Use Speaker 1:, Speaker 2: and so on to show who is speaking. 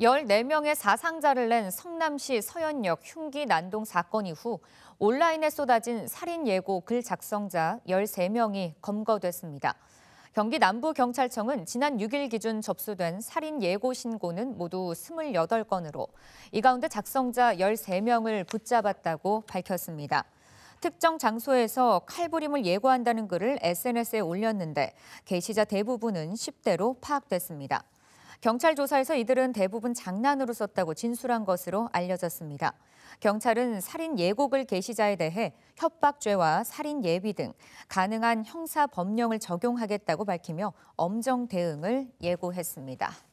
Speaker 1: 14명의 사상자를 낸 성남시 서현역 흉기 난동 사건 이후 온라인에 쏟아진 살인 예고 글 작성자 13명이 검거됐습니다. 경기 남부경찰청은 지난 6일 기준 접수된 살인 예고 신고는 모두 28건으로 이 가운데 작성자 13명을 붙잡았다고 밝혔습니다. 특정 장소에서 칼부림을 예고한다는 글을 SNS에 올렸는데 게시자 대부분은 10대로 파악됐습니다. 경찰 조사에서 이들은 대부분 장난으로 썼다고 진술한 것으로 알려졌습니다. 경찰은 살인 예고글 게시자에 대해 협박죄와 살인 예비 등 가능한 형사 법령을 적용하겠다고 밝히며 엄정 대응을 예고했습니다.